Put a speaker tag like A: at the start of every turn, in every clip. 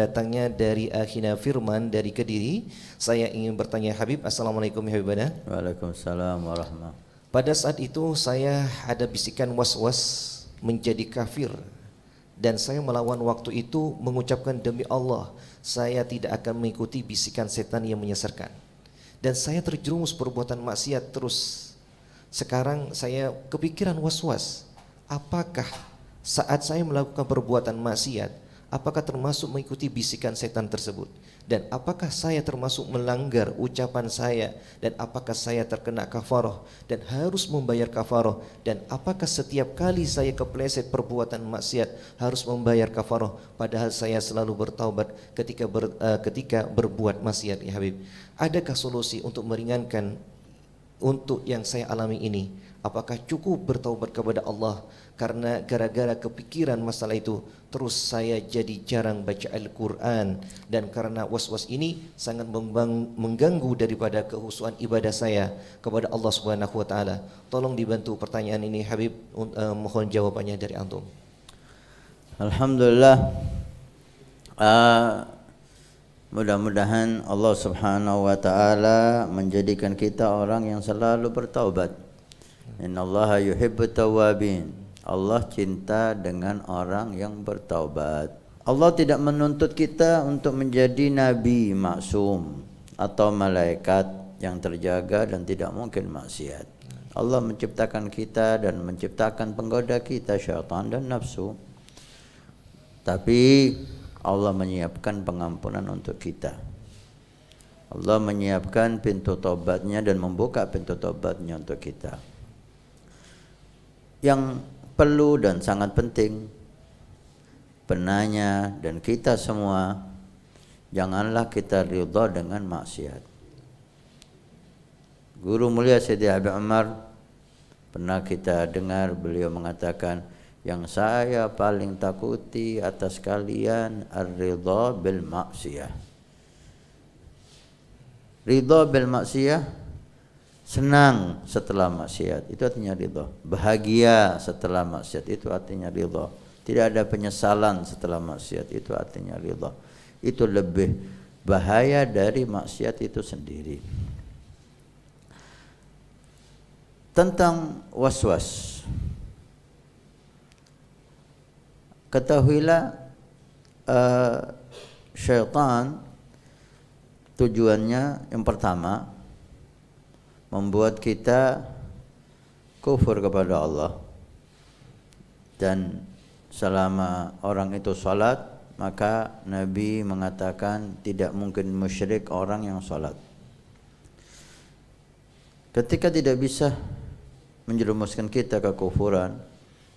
A: datangnya dari Akhina Firman dari Kediri. Saya ingin bertanya Habib, Assalamualaikum ya Habibana. Waalaikumsalam warahmatullahi Pada saat itu saya ada bisikan was-was menjadi kafir dan saya melawan waktu itu mengucapkan demi Allah saya tidak akan mengikuti bisikan setan yang menyesarkan dan saya terjerumus perbuatan maksiat terus sekarang saya kepikiran was-was apakah saat saya melakukan perbuatan maksiat Apakah termasuk mengikuti bisikan setan tersebut? Dan apakah saya termasuk melanggar ucapan saya? Dan apakah saya terkena kafaroh? Dan harus membayar kafaroh? Dan apakah setiap kali saya kepleset perbuatan maksiat harus membayar kafaroh? Padahal saya selalu bertaubat ketika ber, uh, ketika berbuat maksiat ya Habib. Adakah solusi untuk meringankan untuk yang saya alami ini? Apakah cukup bertaubat kepada Allah karena gara-gara kepikiran masalah itu terus saya jadi jarang baca Al-Quran dan karena was-was ini sangat mengganggu daripada kehusuan ibadah saya kepada Allah Subhanahu Wa Taala. Tolong dibantu pertanyaan ini Habib uh, mohon jawabannya dari antum. Alhamdulillah. Uh,
B: mudah-mudahan Allah Subhanahu Wa Taala menjadikan kita orang yang selalu bertaubat Innallaha yuhibbu tawabin. Allah cinta dengan orang yang bertaubat. Allah tidak menuntut kita untuk menjadi nabi maksum atau malaikat yang terjaga dan tidak mungkin maksiat. Allah menciptakan kita dan menciptakan penggoda kita syaitan dan nafsu. Tapi Allah menyiapkan pengampunan untuk kita. Allah menyiapkan pintu tobatnya dan membuka pintu tobatnya untuk kita yang perlu dan sangat penting penanya dan kita semua janganlah kita ridha dengan maksiat Guru mulia Siti Abi Umar pernah kita dengar beliau mengatakan yang saya paling takuti atas kalian ar-ridha bil maksiat. Ridha bil maksiat senang setelah maksiat itu artinya ridho bahagia setelah maksiat itu artinya ridho tidak ada penyesalan setelah maksiat itu artinya ridho itu lebih bahaya dari maksiat itu sendiri tentang was -was. ketahuilah uh, syaitan tujuannya yang pertama membuat kita kufur kepada Allah dan selama orang itu salat maka Nabi mengatakan tidak mungkin musyrik orang yang salat ketika tidak bisa menjerumuskan kita ke kufuran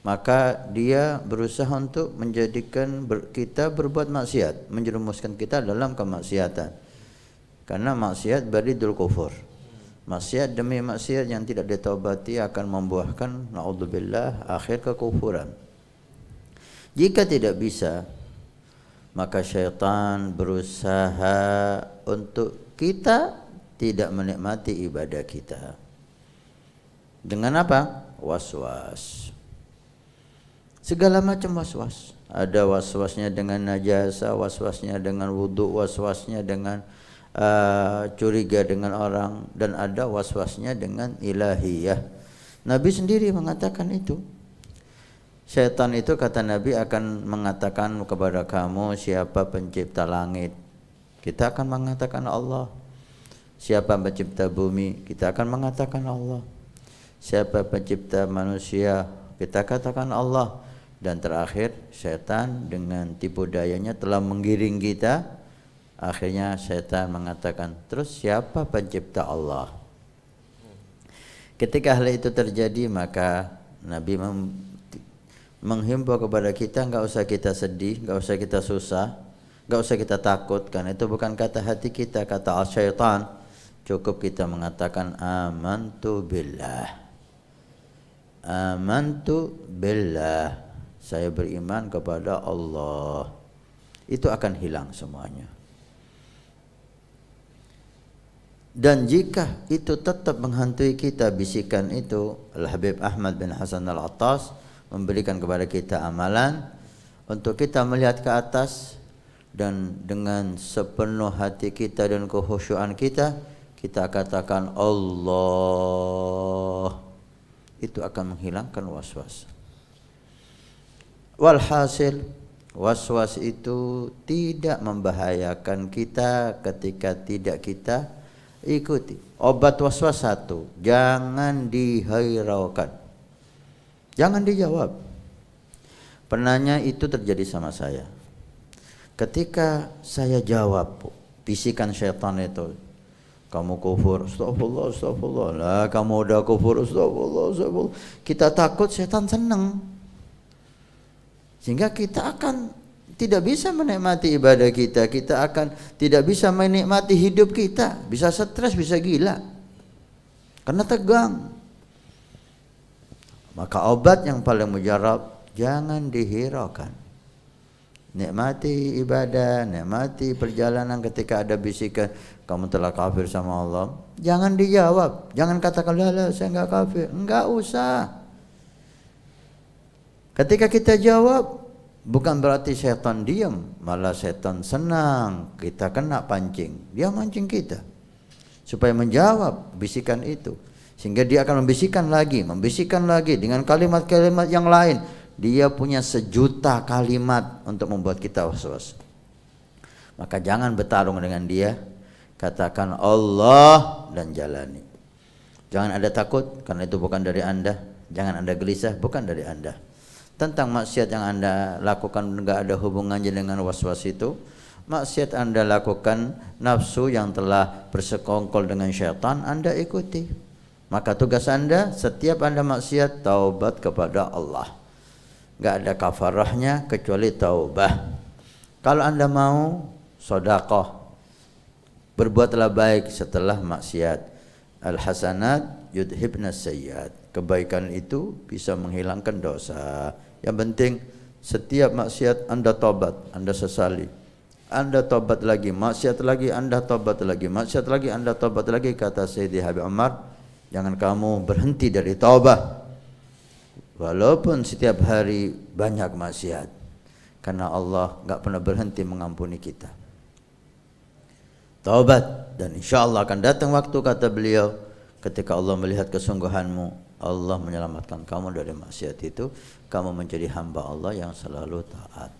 B: maka dia berusaha untuk menjadikan kita berbuat maksiat, menjerumuskan kita dalam kemaksiatan. Karena maksiat baridul kufur. Maksiat demi maksiat yang tidak ditobati akan membuahkan naudzubillah akhir kekufuran. Jika tidak bisa, maka syaitan berusaha untuk kita tidak menikmati ibadah kita. Dengan apa? Was-was. Segala macam was-was. Ada was-wasnya dengan najasa, was-wasnya dengan wudhu, was-wasnya dengan Eh, curiga dengan orang dan ada waswasnya dengan ilahiyah. Nabi sendiri mengatakan itu. Setan itu kata Nabi akan mengatakan kepada kamu siapa pencipta langit. Kita akan mengatakan Allah. Siapa pencipta bumi? Kita akan mengatakan Allah. Siapa pencipta manusia? Kita katakan Allah. Dan terakhir, setan dengan tipu dayanya telah menggiring kita Akhirnya setan mengatakan, terus siapa pencipta Allah? Ketika hal itu terjadi maka Nabi menghimbau kepada kita nggak usah kita sedih, nggak usah kita susah, nggak usah kita takut karena itu bukan kata hati kita, kata al syaitan. Cukup kita mengatakan amantu billah. Amantu billah. Saya beriman kepada Allah. Itu akan hilang semuanya. Dan jika itu tetap menghantui kita bisikan itu, Al-Habib Ahmad bin Hasan Al-Attas memberikan kepada kita amalan untuk kita melihat ke atas dan dengan sepenuh hati kita dan kehusyuan kita kita katakan Allah itu akan menghilangkan was-was. Walhasil was-was itu tidak membahayakan kita ketika tidak kita ikuti. Obat waswas satu, jangan dihairaukan. Jangan dijawab. Penanya itu terjadi sama saya. Ketika saya jawab, bisikan setan itu, kamu kufur, astagfirullah, astagfirullah. Lah, kamu udah kufur, astagfirullah, astagfirullah. Kita takut setan seneng Sehingga kita akan tidak bisa menikmati ibadah kita. Kita akan tidak bisa menikmati hidup kita. Bisa stres, bisa gila. Karena tegang. Maka obat yang paling mujarab jangan dihiraukan. Nikmati ibadah, nikmati perjalanan ketika ada bisikan kamu telah kafir sama Allah. Jangan dijawab, jangan katakan lah saya enggak kafir. Enggak usah. Ketika kita jawab, Bukan berarti setan diam, malah setan senang kita kena pancing. Dia mancing kita supaya menjawab bisikan itu. Sehingga dia akan membisikkan lagi, membisikkan lagi dengan kalimat-kalimat yang lain. Dia punya sejuta kalimat untuk membuat kita was-was. Maka jangan bertarung dengan dia. Katakan Allah dan jalani. Jangan ada takut karena itu bukan dari Anda. Jangan Anda gelisah, bukan dari Anda tentang maksiat yang anda lakukan nggak ada hubungannya dengan was-was itu maksiat anda lakukan nafsu yang telah bersekongkol dengan syaitan anda ikuti maka tugas anda setiap anda maksiat taubat kepada Allah nggak ada kafarahnya kecuali taubah kalau anda mau sodakoh berbuatlah baik setelah maksiat al hasanat yudhibna syiat kebaikan itu bisa menghilangkan dosa. Yang penting setiap maksiat Anda tobat, Anda sesali. Anda tobat lagi, maksiat lagi, Anda tobat lagi, maksiat lagi, Anda tobat lagi kata Sayyidi Habib Umar, jangan kamu berhenti dari taubat. Walaupun setiap hari banyak maksiat karena Allah enggak pernah berhenti mengampuni kita. Taubat dan insya Allah akan datang waktu kata beliau ketika Allah melihat kesungguhanmu Allah menyelamatkan kamu dari maksiat itu, kamu menjadi hamba Allah yang selalu taat.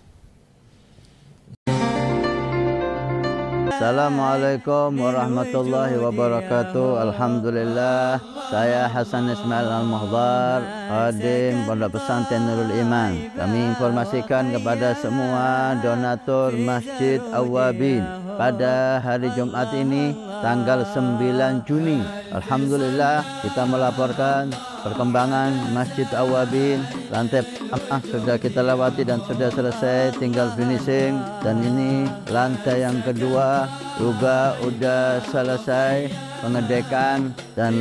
B: Assalamualaikum warahmatullahi wabarakatuh. Alhamdulillah, saya Hasan Ismail Al-Muhdar, Adim Pondok Pesantren Nurul Iman. Kami informasikan kepada semua donatur Masjid Awabin pada hari Jumat ini tanggal 9 Juni. Alhamdulillah kita melaporkan perkembangan Masjid Awabin lantai pertama sudah kita lewati dan sudah selesai tinggal finishing dan ini lantai yang kedua juga udah selesai pengedekan dan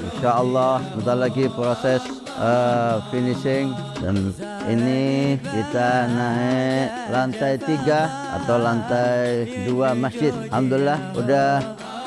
B: insya Allah bentar lagi proses uh, finishing dan ini kita naik lantai tiga atau lantai dua masjid Alhamdulillah udah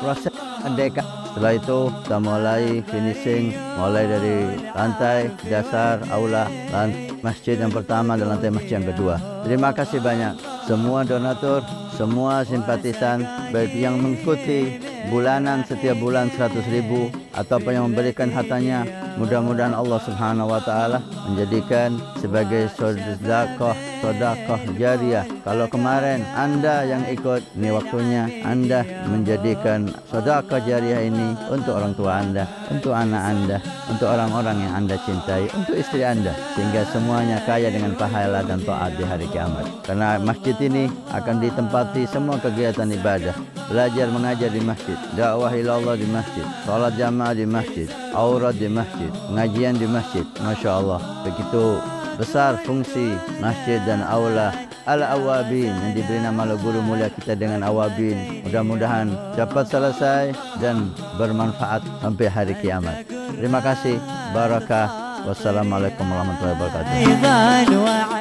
B: proses merdeka setelah itu kita mulai finishing mulai dari lantai dasar aula dan masjid yang pertama dan lantai masjid yang kedua terima kasih banyak semua donatur semua simpatisan baik yang mengikuti bulanan setiap bulan 100 ribu atau apa yang memberikan hartanya mudah-mudahan Allah Subhanahu wa taala menjadikan sebagai sedekah sedekah jariah kalau kemarin anda yang ikut ini waktunya anda menjadikan sedekah jariah ini untuk orang tua anda untuk anak anda untuk orang-orang yang anda cintai untuk istri anda sehingga semuanya kaya dengan pahala dan taat di hari kiamat karena masjid ini akan ditempati semua kegiatan ibadah belajar mengajar di masjid, dakwah Allah di masjid, salat jamaah di masjid, aurat di masjid, ngajian di masjid. Masya Allah, begitu besar fungsi masjid dan aula Al-Awabin yang diberi nama oleh guru mulia kita dengan Awabin. Mudah-mudahan cepat selesai dan bermanfaat sampai hari kiamat. Terima kasih. Barakah. Wassalamualaikum warahmatullahi wabarakatuh.